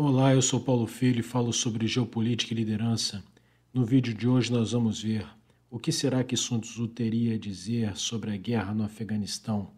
Olá, eu sou Paulo Filho e falo sobre geopolítica e liderança. No vídeo de hoje nós vamos ver o que será que Sun Tzu teria a dizer sobre a guerra no Afeganistão,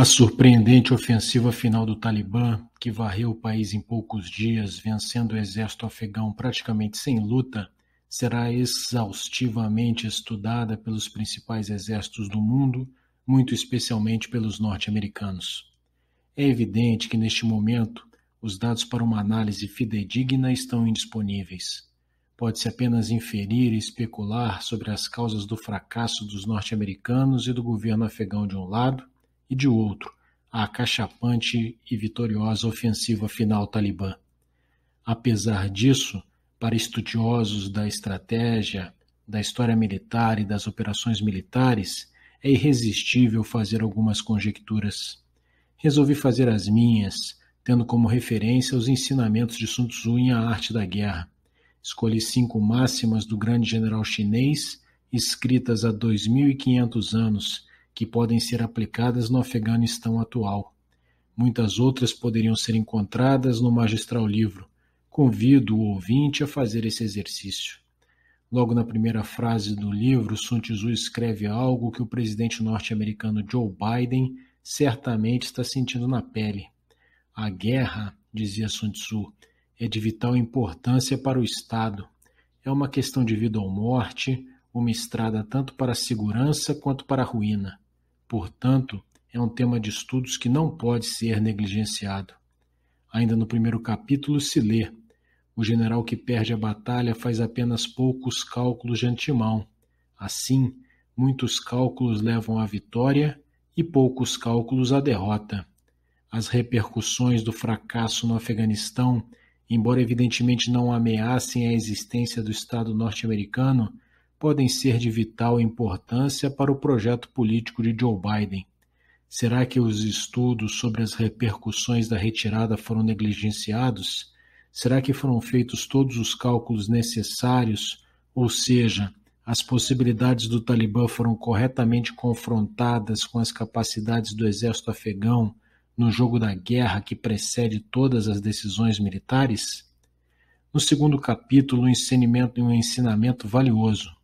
A surpreendente ofensiva final do Talibã, que varreu o país em poucos dias, vencendo o exército afegão praticamente sem luta, será exaustivamente estudada pelos principais exércitos do mundo, muito especialmente pelos norte-americanos. É evidente que neste momento os dados para uma análise fidedigna estão indisponíveis. Pode-se apenas inferir e especular sobre as causas do fracasso dos norte-americanos e do governo afegão de um lado e de outro, a acachapante e vitoriosa ofensiva final talibã. Apesar disso, para estudiosos da estratégia, da história militar e das operações militares, é irresistível fazer algumas conjecturas. Resolvi fazer as minhas, tendo como referência os ensinamentos de Sun Tzu em A Arte da Guerra. Escolhi cinco máximas do grande general chinês, escritas há 2.500 anos que podem ser aplicadas no Afeganistão atual. Muitas outras poderiam ser encontradas no magistral livro. Convido o ouvinte a fazer esse exercício. Logo na primeira frase do livro, Sun Tzu escreve algo que o presidente norte-americano Joe Biden certamente está sentindo na pele. A guerra, dizia Sun Tzu, é de vital importância para o Estado. É uma questão de vida ou morte, uma estrada tanto para a segurança quanto para a ruína. Portanto, é um tema de estudos que não pode ser negligenciado. Ainda no primeiro capítulo se lê: O general que perde a batalha faz apenas poucos cálculos de antemão. Assim, muitos cálculos levam à vitória e poucos cálculos à derrota. As repercussões do fracasso no Afeganistão, embora evidentemente não ameacem a existência do Estado norte-americano, podem ser de vital importância para o projeto político de Joe Biden. Será que os estudos sobre as repercussões da retirada foram negligenciados? Será que foram feitos todos os cálculos necessários? Ou seja, as possibilidades do Talibã foram corretamente confrontadas com as capacidades do exército afegão no jogo da guerra que precede todas as decisões militares? No segundo capítulo, um ensinamento, um ensinamento valioso.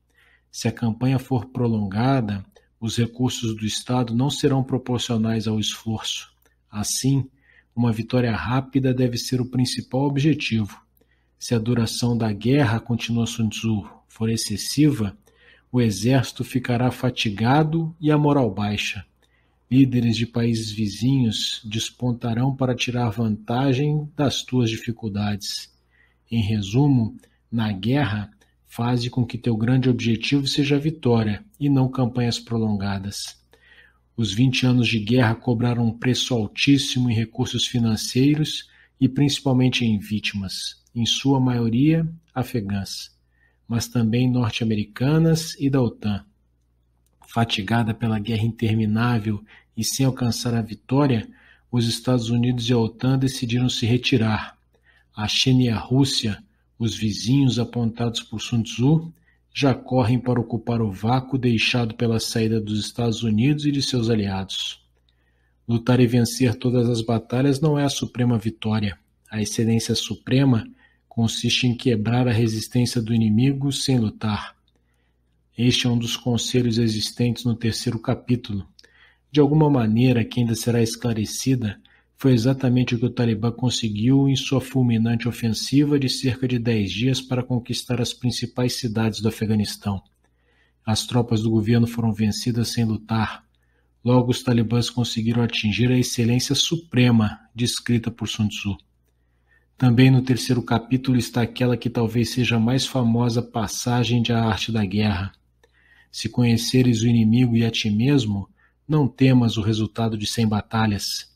Se a campanha for prolongada, os recursos do Estado não serão proporcionais ao esforço. Assim, uma vitória rápida deve ser o principal objetivo. Se a duração da guerra, continua Sun Tzu, for excessiva, o exército ficará fatigado e a moral baixa. Líderes de países vizinhos despontarão para tirar vantagem das tuas dificuldades. Em resumo, na guerra, Faze com que teu grande objetivo seja a vitória e não campanhas prolongadas. Os 20 anos de guerra cobraram um preço altíssimo em recursos financeiros e principalmente em vítimas, em sua maioria afegãs, mas também norte-americanas e da OTAN. Fatigada pela guerra interminável e sem alcançar a vitória, os Estados Unidos e a OTAN decidiram se retirar. A China e a Rússia os vizinhos apontados por Sun Tzu já correm para ocupar o vácuo deixado pela saída dos Estados Unidos e de seus aliados. Lutar e vencer todas as batalhas não é a suprema vitória. A excelência suprema consiste em quebrar a resistência do inimigo sem lutar. Este é um dos conselhos existentes no terceiro capítulo. De alguma maneira que ainda será esclarecida, foi exatamente o que o Talibã conseguiu em sua fulminante ofensiva de cerca de dez dias para conquistar as principais cidades do Afeganistão. As tropas do governo foram vencidas sem lutar. Logo, os talibãs conseguiram atingir a excelência suprema descrita por Sun Tzu. Também no terceiro capítulo está aquela que talvez seja a mais famosa passagem de A Arte da Guerra. Se conheceres o inimigo e a ti mesmo, não temas o resultado de cem batalhas.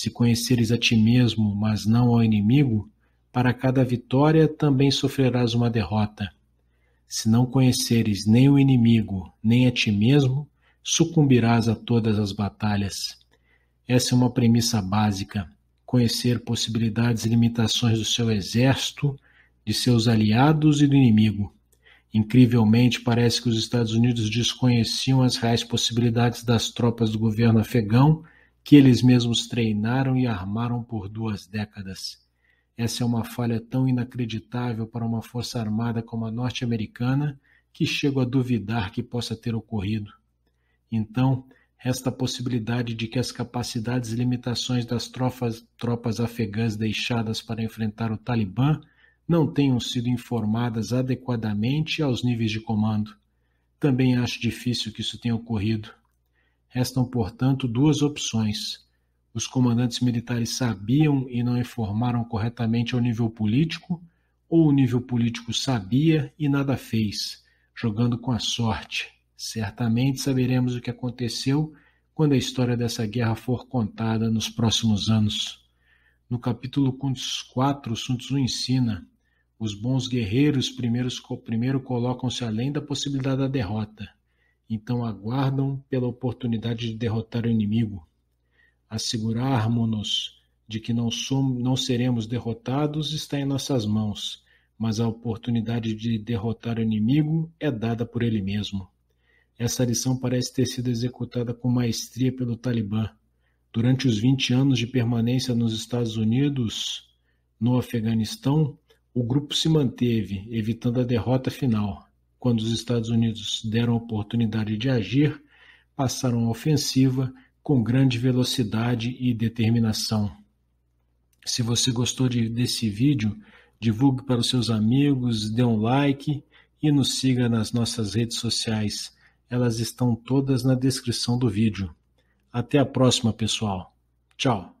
Se conheceres a ti mesmo, mas não ao inimigo, para cada vitória também sofrerás uma derrota. Se não conheceres nem o inimigo, nem a ti mesmo, sucumbirás a todas as batalhas. Essa é uma premissa básica. Conhecer possibilidades e limitações do seu exército, de seus aliados e do inimigo. Incrivelmente, parece que os Estados Unidos desconheciam as reais possibilidades das tropas do governo afegão que eles mesmos treinaram e armaram por duas décadas. Essa é uma falha tão inacreditável para uma força armada como a norte-americana que chego a duvidar que possa ter ocorrido. Então, resta a possibilidade de que as capacidades e limitações das tropas, tropas afegãs deixadas para enfrentar o Talibã não tenham sido informadas adequadamente aos níveis de comando. Também acho difícil que isso tenha ocorrido. Restam, portanto, duas opções. Os comandantes militares sabiam e não informaram corretamente ao nível político, ou o nível político sabia e nada fez, jogando com a sorte. Certamente saberemos o que aconteceu quando a história dessa guerra for contada nos próximos anos. No capítulo 4, Sun Tzu ensina: os bons guerreiros primeiro colocam-se além da possibilidade da derrota então aguardam pela oportunidade de derrotar o inimigo. Assegurarmos-nos de que não, somos, não seremos derrotados está em nossas mãos, mas a oportunidade de derrotar o inimigo é dada por ele mesmo. Essa lição parece ter sido executada com maestria pelo Talibã. Durante os 20 anos de permanência nos Estados Unidos, no Afeganistão, o grupo se manteve, evitando a derrota final. Quando os Estados Unidos deram a oportunidade de agir, passaram a ofensiva com grande velocidade e determinação. Se você gostou de, desse vídeo, divulgue para os seus amigos, dê um like e nos siga nas nossas redes sociais. Elas estão todas na descrição do vídeo. Até a próxima, pessoal. Tchau.